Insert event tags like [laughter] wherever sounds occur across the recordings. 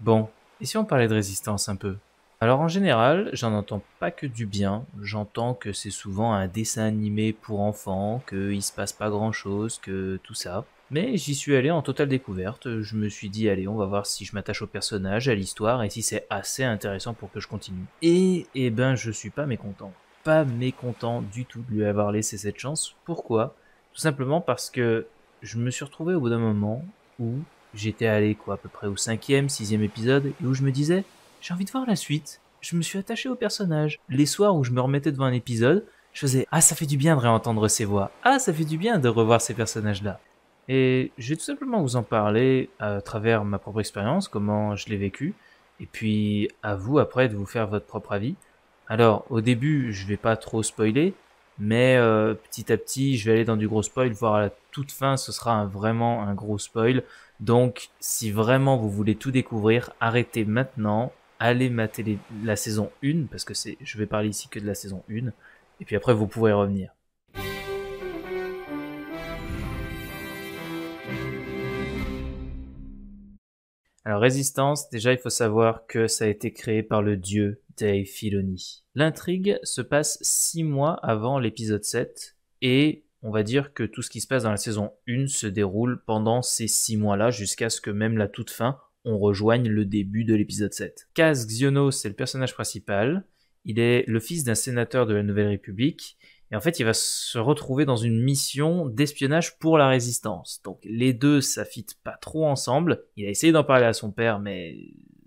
Bon, et si on parlait de résistance un peu Alors en général, j'en entends pas que du bien, j'entends que c'est souvent un dessin animé pour enfants, qu'il se passe pas grand chose, que tout ça. Mais j'y suis allé en totale découverte, je me suis dit allez on va voir si je m'attache au personnage, à l'histoire, et si c'est assez intéressant pour que je continue. Et eh ben je suis pas mécontent. Pas mécontent du tout de lui avoir laissé cette chance. Pourquoi Tout simplement parce que je me suis retrouvé au bout d'un moment où J'étais allé quoi à peu près au cinquième, sixième épisode, et où je me disais, j'ai envie de voir la suite. Je me suis attaché au personnage. Les soirs où je me remettais devant un épisode, je faisais Ah ça fait du bien de réentendre ces voix, Ah ça fait du bien de revoir ces personnages-là. Et je vais tout simplement vous en parler à travers ma propre expérience, comment je l'ai vécu, et puis à vous après de vous faire votre propre avis. Alors au début je vais pas trop spoiler, mais euh, petit à petit je vais aller dans du gros spoil, voir à la fin, ce sera vraiment un gros spoil. Donc, si vraiment vous voulez tout découvrir, arrêtez maintenant, allez mater la saison 1, parce que c'est, je vais parler ici que de la saison 1, et puis après vous pourrez revenir. Alors Résistance, déjà il faut savoir que ça a été créé par le dieu Dave Filoni. L'intrigue se passe six mois avant l'épisode 7 et on va dire que tout ce qui se passe dans la saison 1 se déroule pendant ces 6 mois-là, jusqu'à ce que même la toute fin, on rejoigne le début de l'épisode 7. Kaz Xionos, c'est le personnage principal. Il est le fils d'un sénateur de la Nouvelle République. Et en fait, il va se retrouver dans une mission d'espionnage pour la résistance. Donc les deux, ça fit pas trop ensemble. Il a essayé d'en parler à son père, mais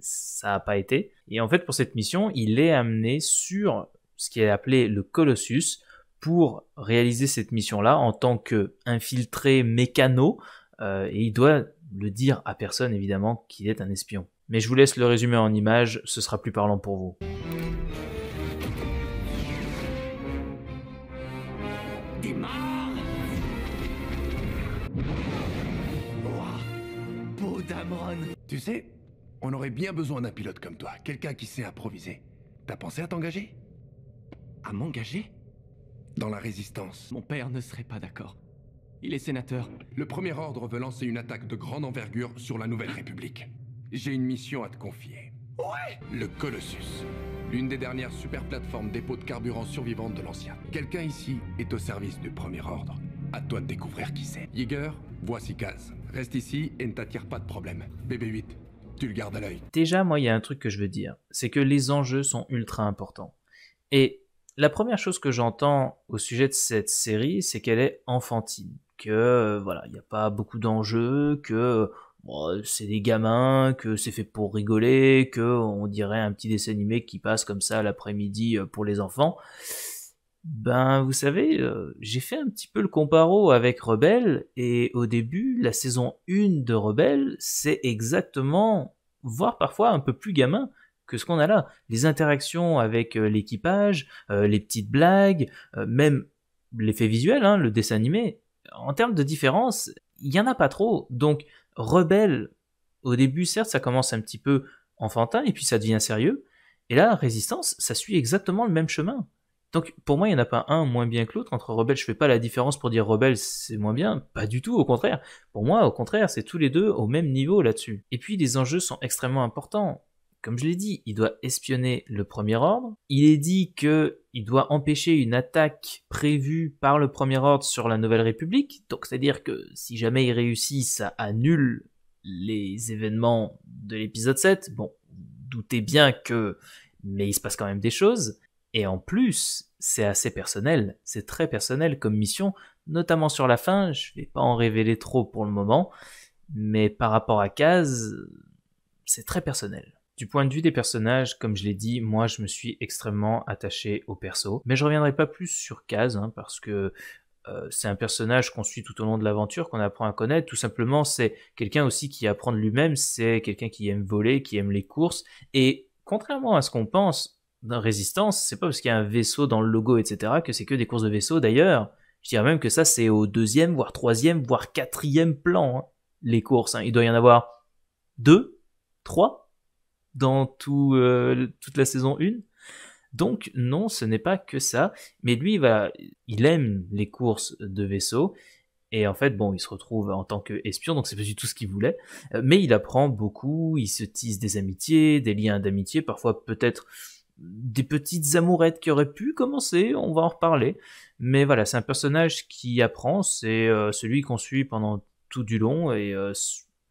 ça n'a pas été. Et en fait, pour cette mission, il est amené sur ce qui est appelé le Colossus, pour réaliser cette mission-là en tant qu'infiltré mécano, euh, et il doit le dire à personne évidemment qu'il est un espion. Mais je vous laisse le résumé en images, ce sera plus parlant pour vous. Tu sais, on aurait bien besoin d'un pilote comme toi, quelqu'un qui sait improviser. T'as pensé à t'engager À m'engager dans la résistance. Mon père ne serait pas d'accord. Il est sénateur. Le Premier Ordre veut lancer une attaque de grande envergure sur la Nouvelle République. J'ai une mission à te confier. Ouais Le Colossus. L'une des dernières super plateformes dépôts de carburant survivantes de l'ancien. Quelqu'un ici est au service du Premier Ordre. À toi de découvrir qui c'est. Yeager, voici Kaz. Reste ici et ne t'attire pas de problème. BB-8, tu le gardes à l'œil. Déjà, moi, il y a un truc que je veux dire. C'est que les enjeux sont ultra importants. Et la première chose que j'entends au sujet de cette série, c'est qu'elle est enfantine, que euh, voilà, il n'y a pas beaucoup d'enjeux, que c'est des gamins, que c'est fait pour rigoler, que on dirait un petit dessin animé qui passe comme ça l'après-midi euh, pour les enfants. Ben, vous savez, euh, j'ai fait un petit peu le comparo avec Rebelle, et au début, la saison 1 de Rebelle, c'est exactement, voire parfois un peu plus gamin, que ce qu'on a là. Les interactions avec euh, l'équipage, euh, les petites blagues, euh, même l'effet visuel, hein, le dessin animé. En termes de différence, il n'y en a pas trop. Donc, Rebelle, au début, certes, ça commence un petit peu enfantin et puis ça devient sérieux. Et là, Résistance, ça suit exactement le même chemin. Donc, pour moi, il n'y en a pas un moins bien que l'autre. Entre Rebelle, je ne fais pas la différence pour dire Rebelle, c'est moins bien. Pas du tout, au contraire. Pour moi, au contraire, c'est tous les deux au même niveau là-dessus. Et puis, les enjeux sont extrêmement importants. Comme je l'ai dit, il doit espionner le premier ordre. Il est dit que il doit empêcher une attaque prévue par le premier ordre sur la Nouvelle République. Donc c'est-à-dire que si jamais il réussit, ça annule les événements de l'épisode 7. Bon, doutez bien que mais il se passe quand même des choses et en plus, c'est assez personnel, c'est très personnel comme mission, notamment sur la fin, je vais pas en révéler trop pour le moment, mais par rapport à Kaz, c'est très personnel. Du point de vue des personnages, comme je l'ai dit, moi je me suis extrêmement attaché au perso, mais je reviendrai pas plus sur Kaz hein, parce que euh, c'est un personnage qu'on suit tout au long de l'aventure, qu'on apprend à connaître. Tout simplement, c'est quelqu'un aussi qui apprend de lui-même, c'est quelqu'un qui aime voler, qui aime les courses. Et contrairement à ce qu'on pense d'un résistance, c'est pas parce qu'il y a un vaisseau dans le logo, etc., que c'est que des courses de vaisseau, D'ailleurs, je dirais même que ça c'est au deuxième, voire troisième, voire quatrième plan, hein, les courses. Hein. Il doit y en avoir deux, trois dans euh, toute la saison 1. Donc non, ce n'est pas que ça, mais lui, il, va, il aime les courses de vaisseaux, et en fait, bon, il se retrouve en tant qu'espion, donc c'est pas du tout ce qu'il voulait. Euh, mais il apprend beaucoup, il se tisse des amitiés, des liens d'amitié, parfois peut-être des petites amourettes qui auraient pu commencer, on va en reparler. Mais voilà, c'est un personnage qui apprend, c'est euh, celui qu'on suit pendant tout du long, et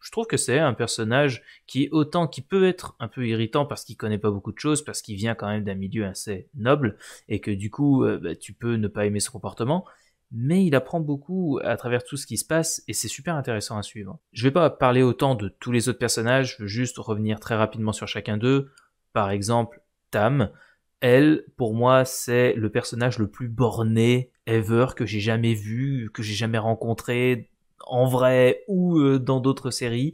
je trouve que c'est un personnage qui autant qui peut être un peu irritant parce qu'il connaît pas beaucoup de choses, parce qu'il vient quand même d'un milieu assez noble et que du coup euh, bah, tu peux ne pas aimer son comportement, mais il apprend beaucoup à travers tout ce qui se passe et c'est super intéressant à suivre. Je vais pas parler autant de tous les autres personnages, je veux juste revenir très rapidement sur chacun d'eux. Par exemple, Tam, elle, pour moi, c'est le personnage le plus borné ever que j'ai jamais vu, que j'ai jamais rencontré en vrai ou euh, dans d'autres séries.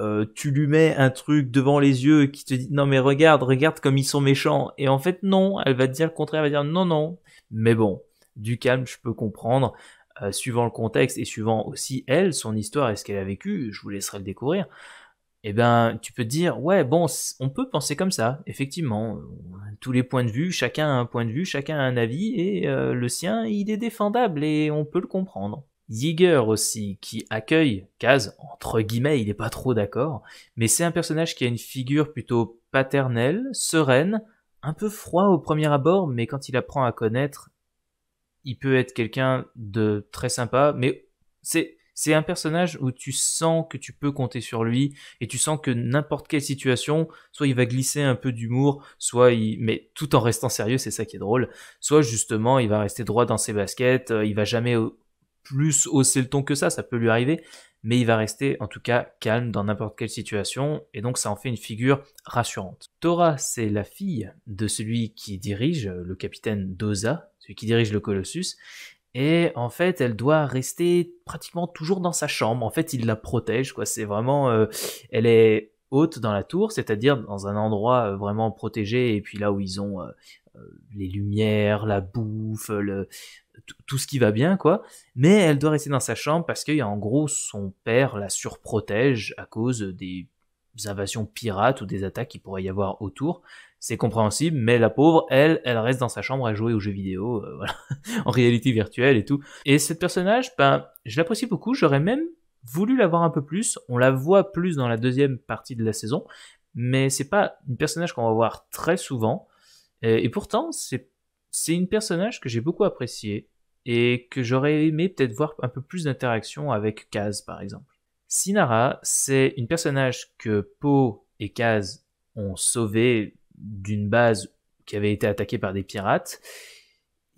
Euh, tu lui mets un truc devant les yeux qui te dit non mais regarde, regarde comme ils sont méchants. Et en fait non, elle va te dire le contraire, elle va dire non non. Mais bon, du calme, je peux comprendre. Euh, suivant le contexte et suivant aussi elle, son histoire et ce qu'elle a vécu, je vous laisserai le découvrir. Eh ben, tu peux te dire, ouais, bon, on peut penser comme ça, effectivement. Tous les points de vue, chacun a un point de vue, chacun a un avis, et le sien, il est défendable, et on peut le comprendre. Yeager aussi, qui accueille Kaz, entre guillemets, il n'est pas trop d'accord, mais c'est un personnage qui a une figure plutôt paternelle, sereine, un peu froid au premier abord, mais quand il apprend à connaître, il peut être quelqu'un de très sympa, mais c'est, c'est un personnage où tu sens que tu peux compter sur lui, et tu sens que n'importe quelle situation, soit il va glisser un peu d'humour, soit il, mais tout en restant sérieux, c'est ça qui est drôle, soit justement il va rester droit dans ses baskets, euh, il va jamais plus hausser le ton que ça, ça peut lui arriver, mais il va rester en tout cas calme dans n'importe quelle situation, et donc ça en fait une figure rassurante. Tora, c'est la fille de celui qui dirige, euh, le capitaine Dosa, celui qui dirige le Colossus, et en fait, elle doit rester pratiquement toujours dans sa chambre. En fait, il la protège, quoi. C'est vraiment, euh, elle est haute dans la tour, c'est-à-dire dans un endroit euh, vraiment protégé, et puis là où ils ont les lumières, la bouffe, le, tout ce qui va bien, quoi. Mais elle doit rester dans sa chambre parce qu'il y a en gros son père la surprotège à cause des invasions pirates ou des attaques qu'il pourrait y avoir autour. C'est compréhensible, mais la pauvre, elle, elle reste dans sa chambre à jouer aux jeux vidéo, euh, [laughs] voilà, en réalité virtuelle et tout. Et cette personnage, ben, je l'apprécie beaucoup. J'aurais même voulu la voir un peu plus. On la voit plus dans la deuxième partie de la saison, mais c'est pas une personnage qu'on va voir très souvent. Et pourtant, c'est c'est une personnage que j'ai beaucoup apprécié et que j'aurais aimé peut-être voir un peu plus d'interaction avec Kaz par exemple. Sinara, c'est une personnage que Po et Kaz ont sauvé d'une base qui avait été attaquée par des pirates.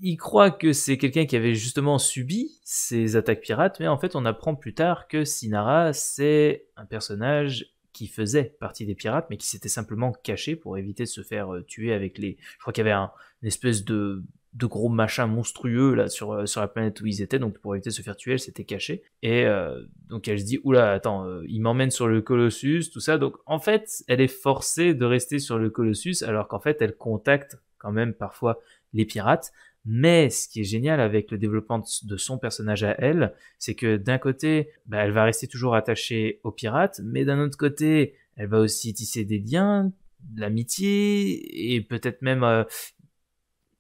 Il croit que c'est quelqu'un qui avait justement subi ces attaques pirates, mais en fait on apprend plus tard que Sinara, c'est un personnage qui faisait partie des pirates, mais qui s'était simplement caché pour éviter de se faire euh, tuer avec les. Je crois qu'il y avait un, une espèce de, gros machin monstrueux là sur, euh, sur la planète où ils étaient, donc pour éviter de se faire tuer, elle s'était cachée. Et euh, donc elle se dit, oula, attends, il m'emmène sur le Colossus, tout ça. Donc en fait, elle est forcée de rester sur le Colossus, alors qu'en fait, elle contacte quand même parfois les pirates mais ce qui est génial avec le développement de son personnage à elle, c'est que d'un côté, bah, elle va rester toujours attachée aux pirates, mais d'un autre côté, elle va aussi tisser des liens, de l'amitié et peut-être même euh,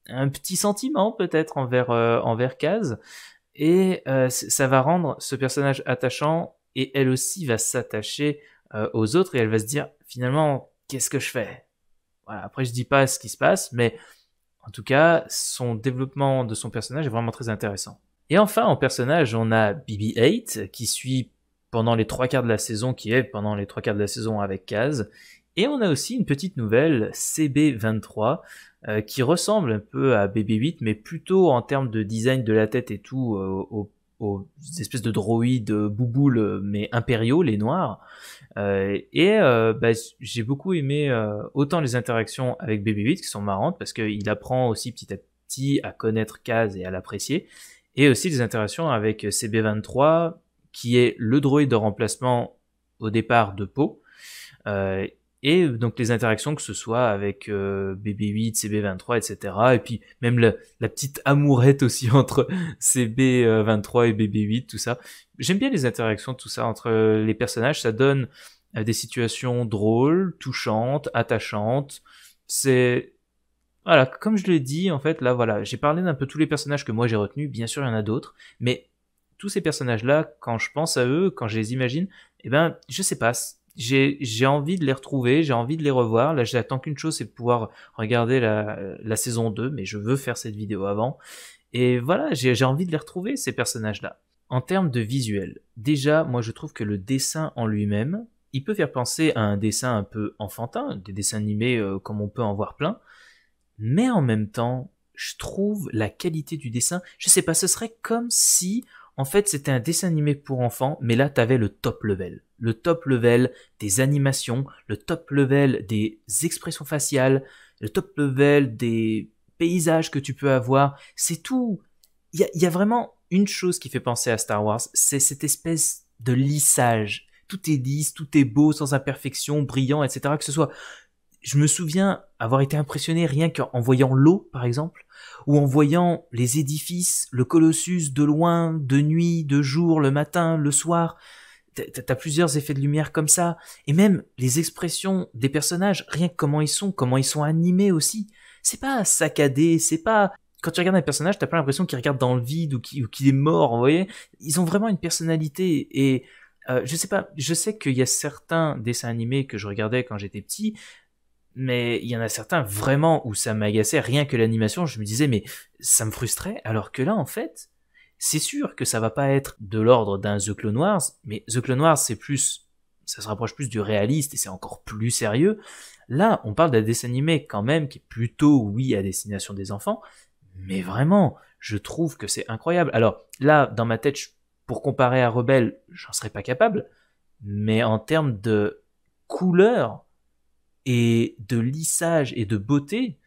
un petit sentiment peut-être envers euh, envers Kaz. Et euh, ça va rendre ce personnage attachant et elle aussi va s'attacher aux autres et elle va se dire finalement qu'est-ce que je fais après je dis pas ce qui se passe, mais en tout cas, son développement de son personnage est vraiment très intéressant. Et enfin, en personnage, on a BB-8 qui suit pendant les trois quarts de la saison, qui est pendant les trois quarts de la saison avec Kaz. Et on a aussi une petite nouvelle, CB23, euh, qui ressemble un peu à BB-8, mais plutôt en termes de design de la tête et tout euh, au aux espèces de droïdes euh, bouboules euh, mais impériaux, les noirs. Euh, et bah, j'ai beaucoup aimé autant les interactions avec BB-8 qui sont marrantes parce qu'il apprend aussi petit à petit à connaître Kaz et à l'apprécier, et aussi les interactions avec CB-23 qui est le droïde de remplacement au départ de Poe et euh, donc les interactions que ce soit avec BB8, CB23, etc. Et puis même la, petite amourette aussi [laughs] entre CB23 euh, et BB8, tout ça. J'aime bien les interactions, tout ça entre euh, les personnages. Ça donne des situations drôles, touchantes, attachantes. C'est voilà, comme je l'ai dit, en fait, là, voilà, j'ai parlé d'un peu tous les personnages que moi j'ai retenus. Bien sûr, il y en a d'autres, mais tous ces personnages-là, quand je pense à eux, quand je les imagine, eh ben, je sais pas j'ai envie de les retrouver, j'ai envie de les revoir. Là, j'attends qu'une chose, c'est de pouvoir regarder la, saison 2, mais je veux faire cette vidéo avant. Et voilà, j'ai envie de les retrouver, ces personnages-là. En termes de visuel, déjà, moi je trouve que le dessin en lui-même, il peut faire penser à un dessin un peu enfantin, des dessins animés euh, comme on peut en voir plein, mais en même temps, je trouve la qualité du dessin, je sais pas, ce serait comme si en fait, c'était un dessin animé pour enfants, mais là, t'avais le top level. Le top level des animations, le top level des expressions faciales, le top level des paysages que tu peux avoir. C'est tout. Il y a, vraiment une chose qui fait penser à Star Wars, c'est cette espèce de lissage tout est lisse, tout est beau, sans imperfection, brillant, etc. Que ce soit je me souviens avoir été impressionné rien qu'en voyant l'eau, par exemple, ou en voyant les édifices, le Colossus de loin, de nuit, de jour, le matin, le soir. T'as plusieurs effets de lumière comme ça, et même les expressions des personnages, rien que comment ils sont, comment ils sont animés aussi. C'est pas saccadé, c'est pas quand tu regardes un personnage, t'as pas l'impression qu'il regarde dans le vide ou qu'il est mort, vous voyez. Ils ont vraiment une personnalité et euh, je sais pas, je sais qu'il y a certains dessins animés que je regardais quand j'étais petit, mais il y en a certains vraiment où ça m'agaçait, rien que l'animation, je me disais, mais ça me frustrait, alors que là, en fait, c'est sûr que ça va pas être de l'ordre d'un The Clone Wars, mais The Clone Wars, c'est plus, ça se rapproche plus du réaliste et c'est encore plus sérieux. Là, on parle d'un dessin animé quand même qui est plutôt, oui, à destination des enfants, mais vraiment, je trouve que c'est incroyable. Alors là, dans ma tête, pour comparer à Rebelle, j'en serais pas capable, mais en termes de couleur, et de lissage et de beauté,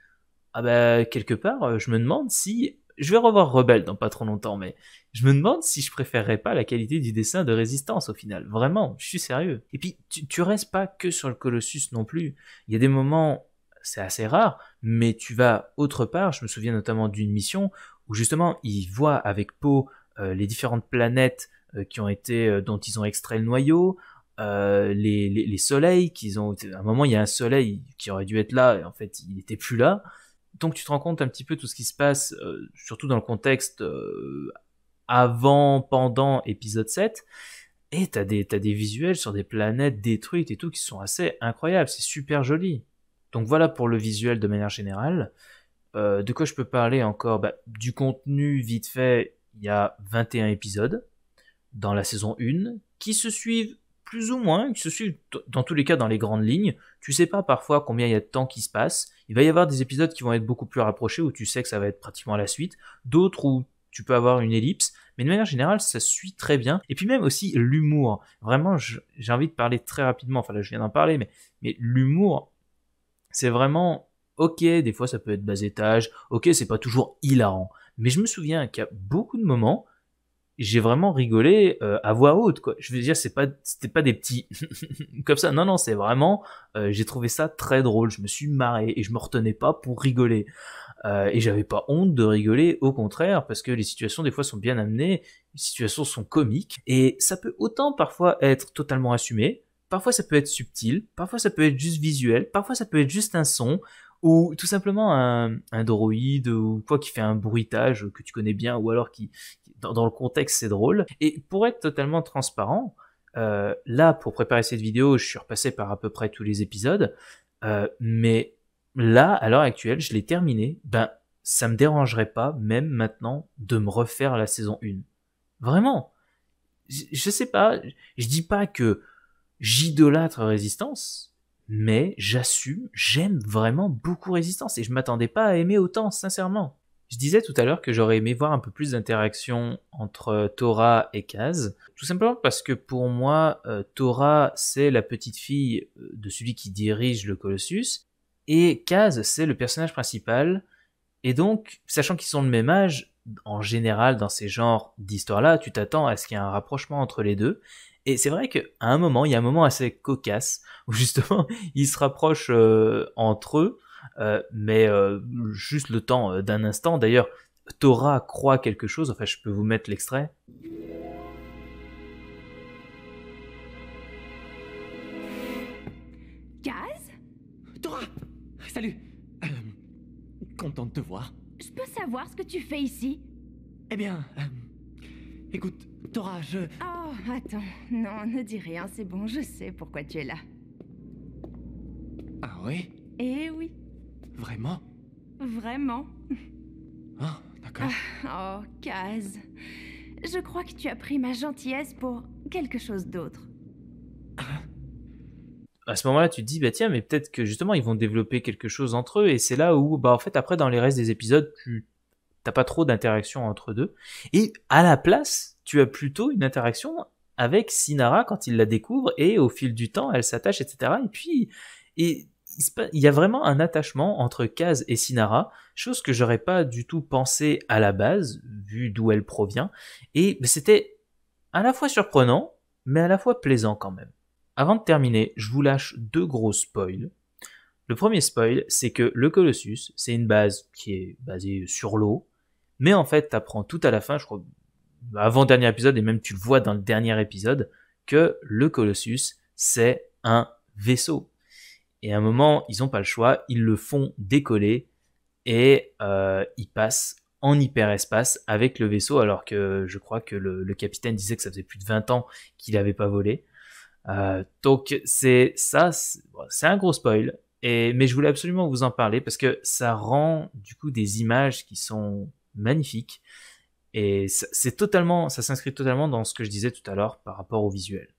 ah bah, quelque part, euh, je me demande si. Je vais revoir Rebelle dans pas trop longtemps, mais je me demande si je préférerais pas la qualité du dessin de Résistance au final. Vraiment, je suis sérieux. Et puis, tu, restes pas que sur le Colossus non plus. Il y a des moments, c'est assez rare, mais tu vas autre part. Je me souviens notamment d'une mission où justement, ils voient avec peau euh, les différentes planètes euh, qui ont été, dont ils ont extrait le noyau. Euh, les, soleils qu'ils ont. À un moment, il y a un soleil qui aurait dû être là, et en fait, il n'était plus là. Donc, tu te rends compte un petit peu tout ce qui se passe, euh, surtout dans le contexte euh, avant, pendant épisode 7. Et t'as des, as des visuels sur des planètes détruites et tout qui sont assez incroyables. C'est super joli. Donc, voilà pour le visuel de manière générale. de quoi je peux parler encore bah, Du contenu, vite fait, il y a 21 épisodes dans la saison 1 qui se suivent plus ou moins, qui se suit dans tous les cas dans les grandes lignes. Tu sais pas parfois combien il y a de temps qui se passe. Il va y avoir des épisodes qui vont être beaucoup plus rapprochés où tu sais que ça va être pratiquement la suite, d'autres où tu peux avoir une ellipse, mais de manière générale, ça suit très bien. Et puis même aussi l'humour. Vraiment, j'ai envie de parler très rapidement, enfin là je viens d'en parler, mais, mais l'humour, c'est vraiment... Ok, des fois ça peut être bas étage, ok, c'est pas toujours hilarant. Mais je me souviens qu'il y a beaucoup de moments j'ai vraiment rigolé euh, à voix haute quoi. Je veux dire c'est pas c'était pas des petits [laughs] comme ça. Non non, c'est vraiment euh, j'ai trouvé ça très drôle, je me suis marré et je me retenais pas pour rigoler. Euh, et j'avais pas honte de rigoler, au contraire, parce que les situations des fois sont bien amenées, les situations sont comiques, et ça peut autant parfois être totalement assumé, parfois ça peut être subtil, parfois ça peut être juste visuel, parfois ça peut être juste un son, ou tout simplement un, un droïde ou quoi qui fait un bruitage que tu connais bien, ou alors qui, dans, le contexte, c'est drôle. Et pour être totalement transparent, euh, là, pour préparer cette vidéo, je suis repassé par à peu près tous les épisodes, euh, mais là, à l'heure actuelle, je l'ai terminé. Ben, ça me dérangerait pas, même maintenant, de me refaire la saison 1. Vraiment. Je, je sais pas, je dis pas que j'idolâtre résistance, mais j'assume, j'aime vraiment beaucoup Résistance et je m'attendais pas à aimer autant, sincèrement. Je disais tout à l'heure que j'aurais aimé voir un peu plus d'interaction entre euh, Tora et Kaz, tout simplement parce que pour moi, euh, Tora, c'est la petite fille euh, de celui qui dirige le Colossus, et Kaz, c'est le personnage principal, et donc, sachant qu'ils sont le même âge, en général, dans ces genres d'histoires-là, tu t'attends à ce qu'il y ait un rapprochement entre les deux, et c'est vrai qu'à un moment, il y a un moment assez cocasse où justement [laughs] ils se rapprochent euh, entre eux, euh, mais euh, juste le temps d'un instant. D'ailleurs, Tora croit quelque chose, enfin je peux vous mettre l'extrait. Gaz Torah Salut Content de te voir. Je peux savoir ce que tu fais ici Eh bien, Écoute, Tora, je... Oh, attends. Non, ne dis rien, c'est bon, je sais pourquoi tu es là. Ah oui Eh oui. Vraiment Vraiment. Ah, d'accord. Ah, oh, Kaz. Je crois que tu as pris ma gentillesse pour quelque chose d'autre. À ce moment-là, tu te dis, bah tiens, mais peut-être que justement, ils vont développer quelque chose entre eux. Et c'est là où, bah en fait, après, dans les restes des épisodes, tu t'as pas trop d'interaction entre deux. Et à la place, tu as plutôt une interaction avec Sinara quand il la découvre et au fil du temps, elle s'attache, etc. Et puis, et il y a vraiment un attachement entre Kaz et Sinara, chose que j'aurais pas du tout pensé à la base, vu d'où elle provient. Et c'était à la fois surprenant, mais à la fois plaisant quand même. Avant de terminer, je vous lâche deux gros spoils. Le premier spoil, c'est que le Colossus, c'est une base qui est basée sur l'eau, mais en fait, tu apprends tout à la fin, je crois, avant dernier épisode, et même tu le vois dans le dernier épisode, que le Colossus, c'est un vaisseau. Et à un moment, ils n'ont pas le choix, ils le font décoller et euh, ils passent en hyperespace avec le vaisseau, alors que je crois que le, capitaine disait que ça faisait plus de 20 ans qu'il n'avait pas volé. Euh, donc c'est ça, c'est un gros spoil, et, mais je voulais absolument vous en parler parce que ça rend du coup des images qui sont magnifique. Et c'est totalement, ça s'inscrit totalement dans ce que je disais tout à l'heure par rapport au visuel.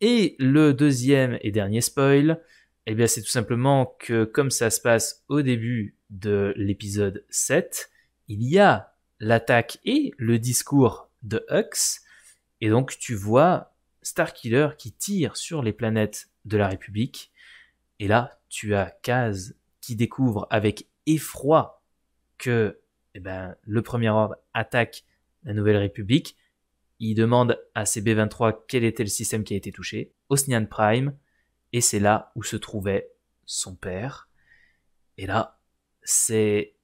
Et le deuxième et dernier spoil, eh bien c'est tout simplement que comme ça se passe au début de l'épisode 7, il y a l'attaque et le discours de Hux, et donc tu vois Starkiller qui tire sur les planètes de la République, et là tu as Kaz qui découvre avec effroi que eh ben, le Premier Ordre attaque la Nouvelle République. Il demande à cb B-23 quel était le système qui a été touché, Osnian Prime, et c'est là où se trouvait son père. Et là, c'est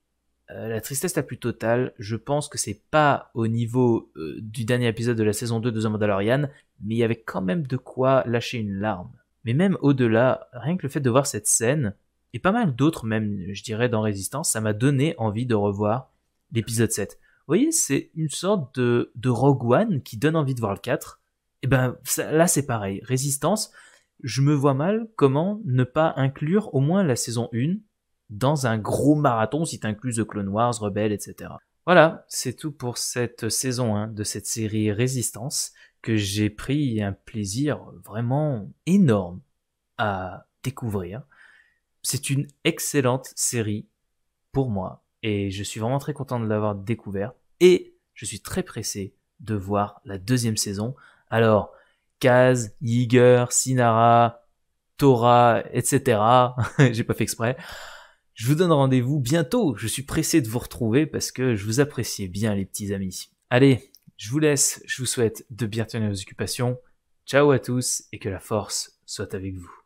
euh, la tristesse la plus totale. Je pense que c'est pas au niveau euh, du dernier épisode de la saison 2 de The Mandalorian, mais il y avait quand même de quoi lâcher une larme. Mais même au-delà, rien que le fait de voir cette scène, et pas mal d'autres même, je dirais, dans Résistance, ça m'a donné envie de revoir l'épisode 7. Vous voyez, c'est une sorte de, Rogue One qui donne envie de voir le 4. Et eh ben là, c'est pareil. Résistance, je me vois mal comment ne pas inclure au moins la saison 1 dans un gros marathon si t'inclus The Clone Wars, Rebelle, etc. Voilà, c'est tout pour cette saison 1 de cette série Résistance que j'ai pris un plaisir vraiment énorme à découvrir. C'est une excellente série pour moi et je suis vraiment très content de l'avoir découvert. Et je suis très pressé de voir la deuxième saison. Alors, Kaz, Yiger, Sinara, Tora, etc. [laughs] J'ai pas fait exprès. Je vous donne rendez-vous bientôt. Je suis pressé de vous retrouver parce que je vous apprécie bien, les petits amis. Allez, je vous laisse. Je vous souhaite de bien tenir vos occupations. Ciao à tous et que la force soit avec vous.